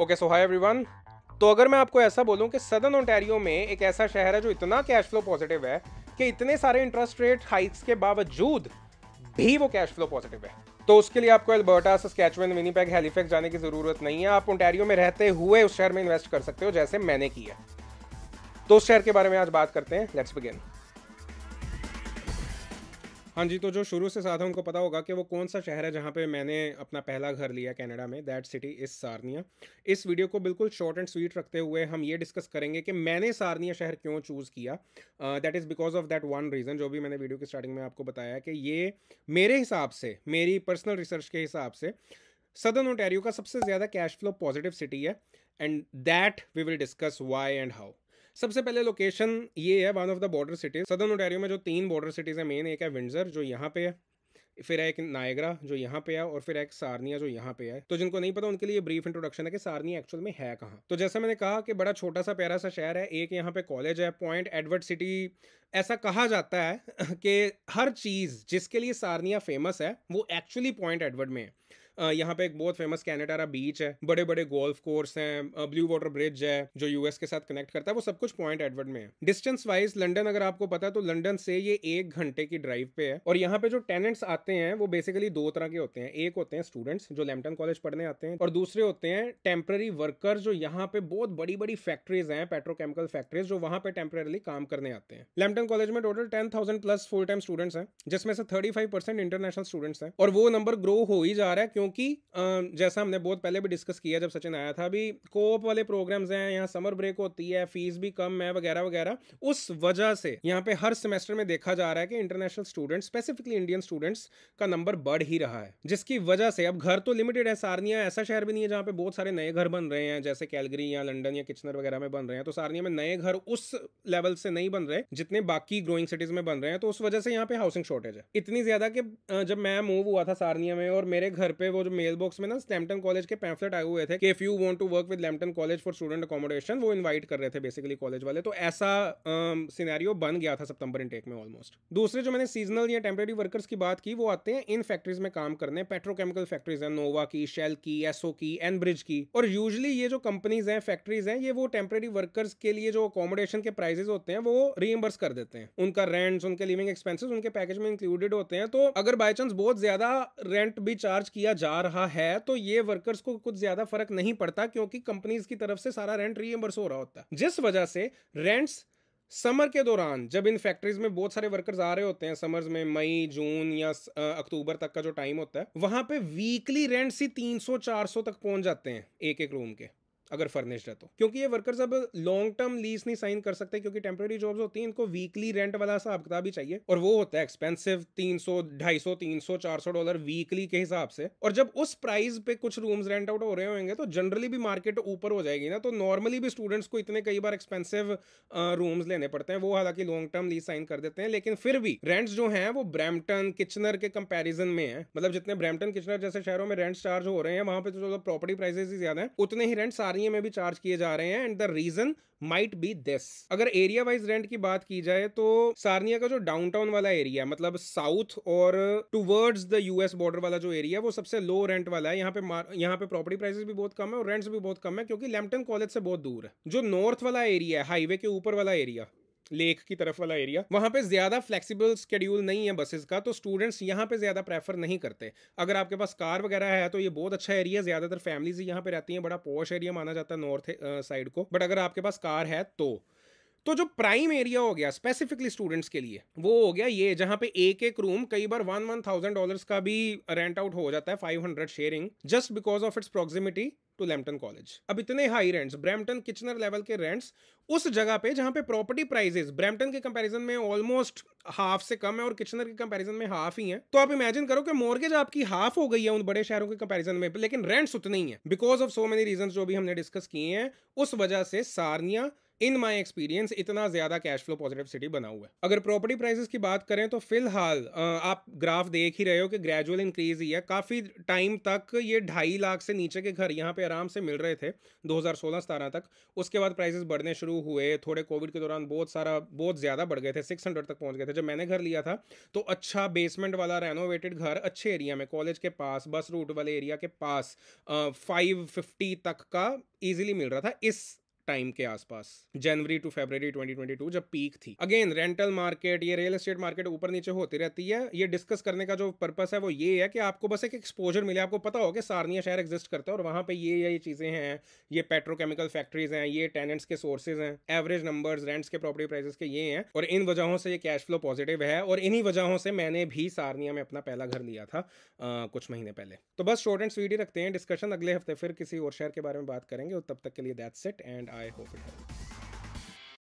Okay so hi everyone तो अगर मैं आपको ऐसा बोलूं कि सदन ओंटेरियो में एक ऐसा शहर है जो इतना कैश फ्लो पॉजिटिव है कि इतने सारे इंटरेस्ट रेट हाइक्स के बावजूद भी वो कैश फ्लो पॉजिटिव है तो उसके लिए आपको एल्बर्टा सस्कैचुअन विनीपैग हेलीफेक्स जाने की ज़रूरत नहीं है आप ओंटेरियो में रहते हुए उस शहर में इन्वेस्ट कर सकते हो जैसे मैंने किया तो उस शहर के बारे में आज बात करते हैं लेट्स बिगिन हाँ जी तो जो शुरू से साथ है उनको पता होगा कि वो कौन सा शहर है जहाँ पे मैंने अपना पहला घर लिया कनाडा में दैट सिटी इज़ सारनिया इस वीडियो को बिल्कुल शॉर्ट एंड स्वीट रखते हुए हम ये डिस्कस करेंगे कि मैंने सारनिया शहर क्यों चूज़ किया that is because of that one reason जो भी मैंने वीडियो की स्टार्टिंग में आपको बताया कि ये मेरे हिसाब से मेरी पर्सनल रिसर्च के हिसाब से सदर्न ओंटेरियो का सबसे ज़्यादा कैश फ्लो पॉजिटिव सिटी है and that we will discuss why and how सबसे पहले लोकेशन ये है one of the border cities southern Ontario में जो तीन बॉर्डर सिटीज़ हैं मेन एक है विंडजर जो यहाँ पे है फिर एक नायगरा जो यहाँ पे है और फिर एक सारनिया जो यहाँ पे है तो जिनको नहीं पता उनके लिए ब्रीफ इंट्रोडक्शन है कि सारनिया एक्चुअल में है कहाँ तो जैसा मैंने कहा कि बड़ा छोटा सा प्यारा सा शहर है एक यहाँ पे कॉलेज है पॉइंट एडवर्ड सिटी ऐसा कहा जाता है कि हर चीज़ जिसके लिए सारनिया फेमस है वो एक्चुअली पॉइंट एडवर्ड में है यहाँ पे एक बहुत फेमस कैनेडारा बीच है बड़े बड़े गोल्फ कोर्स हैं ब्लू वाटर ब्रिज है जो यूएस के साथ कनेक्ट करता है वो सब कुछ पॉइंट एडवर्ड में है डिस्टेंस वाइज लंडन अगर आपको पता है तो लंडन से ये एक घंटे की ड्राइव पे है और यहाँ पे जो टेनेंट्स आते हैं वो बेसिकली दो तरह के होते हैं एक होते हैं स्टूडेंट्स जो लैम्पटन कॉलेज पढ़ने आते हैं और दूसरे होते हैं टेम्प्ररी वर्कर जो यहाँ पे बहुत बड़ी बड़ी फैक्ट्रीज हैं पेट्रोकेमिकल फैक्ट्रीज जो वहाँ पे टेम्प्रेरली काम करने आते हैं लैम्पटन मेट्रोपॉलिटन कॉलेज में total ten thousand plus full time students हैं जिसमें से thirty five percent international students हैं और वो नंबर ग्रो हो ही जा रहा है क्योंकि जैसा हमने बहुत पहले भी डिस्कस किया जब सचिन आया था अभी कोप वाले प्रोग्राम्स हैं यहाँ समर ब्रेक होती है फीस भी कम है वगैरह वगैरह उस वजह से यहाँ पे हर सेमेस्टर में देखा जा रहा है कि international students specifically Indian students का नंबर बढ़ ही रहा है जिसकी वजह से अब घर तो लिमिटेड है सारनिया ऐसा शहर भी नहीं है जहाँ पे बहुत सारे नए घर बन रहे हैं जैसे कैलगरी या लंडन या किचनर वगैरह में बन रहे हैं तो सारनिया में नए घर उस लेवल से नहीं बन रहे जितने बाकी ग्रोइंग सिटीज़ में बन रहे हैं तो उस वजह से यहाँ पे हाउसिंग शॉर्टेज है इतनी ज़्यादा कि जब मैं मूव हुआ था सारनिया में और मेरे घर पे वो जो मेल बॉक्स में ना लैमटन कॉलेज के पैम्फलेट आए हुए थे कि if you want to work with Lambton College for student accommodation वो इन्वाइट कर रहे थे बेसिकली कॉलेज वाले तो ऐसा सीनारियो बन गया था सितंबर इंटेक में ऑलमोस्ट दूसरे जो मैंने सीजनल या टेम्प्रेरी वर्कर्स की बात की वो आते हैं इन फैक्ट्रीज में काम करने पेट्रोकेमिकल फैक्ट्रीज है नोवा की शेल की एसओ की एनब्रिज की और यूजली ये जो कंपनीज हैं फैक्ट्रीज हैं ये वो टेम्प्रेरी वर्कर्स के लिए जो अकोमोडेशन के प्राइजेस होते हैं वो रीएम्बर्स कर दे देते हैं उनका रेंट्स उनके लिविंग एक्सपेंसेस उनके पैकेज में इंक्लूडेड होते हैं तो अगर बाई चांस बहुत ज्यादा रेंट भी चार्ज किया जा रहा है तो ये वर्कर्स को कुछ ज्यादा फर्क नहीं पड़ता क्योंकि कंपनीज की तरफ से सारा रेंट रीएम्बर्स हो रहा होता है जिस वजह से रेंट्स समर के दौरान जब इन फैक्ट्रीज में बहुत सारे वर्कर्स आ रहे होते हैं समर्स में मई जून या अक्टूबर तक का जो टाइम होता है वहां पे वीकली रेंट्स ही 300 400 तक पहुंच जाते हैं एक एक रूम के अगर फर्निश्ड है तो क्योंकि ये वर्कर्स अब लॉन्ग टर्म लीज नहीं साइन कर सकते क्योंकि टेम्प्रेरी जॉब्स होती हैं इनको वीकली रेंट वाला हिसाब किताब भी चाहिए और वो होता है एक्सपेंसिव तीन सौ ढाई सौ तीन सौ चार सौ डॉलर वीकली के हिसाब से और जब उस प्राइस पे कुछ रूम्स रेंट आउट हो रहे होंगे तो जनरली भी मार्केट ऊपर हो जाएगी ना तो नॉर्मली भी स्टूडेंट्स को इतने कई बार एक्सपेंसिव रूम्स लेने पड़ते हैं वो हालांकि लॉन्ग टर्म लीज साइन कर देते हैं लेकिन फिर भी रेंट्स जो हैं वो ब्रैम्पटन किचनर के कंपेरिजन में है मतलब जितने ब्रैम्पटन किचनर जैसे शहरों में रेंट्स चार्ज हो रहे हैं वहां पर प्रॉपर्टी प्राइसेस ही ज्यादा है उतने ही रेंट सारी स्थानीय में भी चार्ज किए जा रहे हैं and the reason might be this अगर एरिया वाइज रेंट की बात की जाए तो सारनिया का जो डाउनटाउन वाला एरिया मतलब साउथ और टूवर्ड्स द यूएस बॉर्डर वाला जो एरिया वो सबसे लो रेंट वाला है यहाँ पे यहाँ पे प्रॉपर्टी प्राइसेस भी बहुत कम है और रेंट्स भी बहुत कम है क्योंकि लैम्पटन कॉलेज से बहुत दूर है जो नॉर्थ वाला एरिया है हाईवे के ऊपर वाला एरिया लेक की तरफ वाला एरिया वहां पे ज्यादा फ्लेक्सिबल स्केड्यूल नहीं है बसेस का तो स्टूडेंट्स यहाँ पे ज्यादा प्रेफर नहीं करते अगर आपके पास कार वगैरह है तो ये बहुत अच्छा एरिया ज्यादातर फैमिलीज यहाँ पे रहती है बड़ा पॉश एरिया माना जाता है नॉर्थ साइड को बट अगर आपके पास कार है तो तो जो प्राइम एरिया हो गया स्पेसिफिकली स्टूडेंट्स के लिए वो हो गया ये जहां पे एक एक रूम कई बार वन वन थाउजेंड डॉलर का भी रेंट आउट हो जाता है five hundred sharing just because of its proximity to Lambton College अब इतने high rents Brampton Kitchener level के रेंट्स उस जगह पे जहाँ पे प्रॉपर्टी प्राइजेस ब्रैम्पटन के कंपैरिजन में ऑलमोस्ट हाफ से कम है और किचनर के कंपैरिजन में हाफ ही है तो आप इमेजिन करो कि मॉर्गेज आपकी हाफ हो गई है उन बड़े शहरों के कंपैरिजन में लेकिन रेंट्स उतने ही है because of so many reason जो भी हमने डिस्कस किए हैं उस वजह से सारनिया इन माय एक्सपीरियंस इतना ज़्यादा कैश फ्लो पॉजिटिव सिटी बना हुआ है अगर प्रॉपर्टी प्राइसेस की बात करें तो फिलहाल आप ग्राफ देख ही रहे हो कि ग्रेजुअल इंक्रीज ही है काफ़ी टाइम तक ये ढाई लाख से नीचे के घर यहाँ पे आराम से मिल रहे थे 2016 हजार तक उसके बाद प्राइसेस बढ़ने शुरू हुए थोड़े कोविड के दौरान बहुत सारा बहुत ज़्यादा बढ़ गए थे सिक्स तक पहुँच गए थे जब मैंने घर लिया था तो अच्छा बेसमेंट वाला रेनोवेटेड घर अच्छे एरिया में कॉलेज के पास बस रूट वाले एरिया के पास फाइव फिफ्टी तक का इजिली मिल रहा था इस टाइम के आसपास जनवरी टू फेबर 2022 जब पीक थी अगेन रेंटल मार्केट ये रियल एस्टेट मार्केट ऊपर नीचे होती रहती है ये डिस्कस करने का जो पर्पस है वो ये है कि आपको बस एक एक्सपोजर मिले आपको पता हो कि सारनिया शहर एग्जिस्ट करता है और वहां पे ये ये चीज़ें हैं ये पेट्रोकेमिकल फैक्ट्रीज हैं ये टेनेंट्स के सोर्सेज हैं एवरेज नंबर रेंट्स के प्रॉपर्टी प्राइस के ये हैं और इन वजहों से ये कैश फ्लो पॉजिटिव है और इन्हीं वजहों से मैंने भी सारनिया में अपना पहला घर लिया था आ, कुछ महीने पहले तो बस शॉर्ट एंड स्वीट ही रखते हैं डिस्कशन अगले हफ्ते फिर किसी और शहर के बारे में बात करेंगे तब तक के लिए that's it and I hope it helps.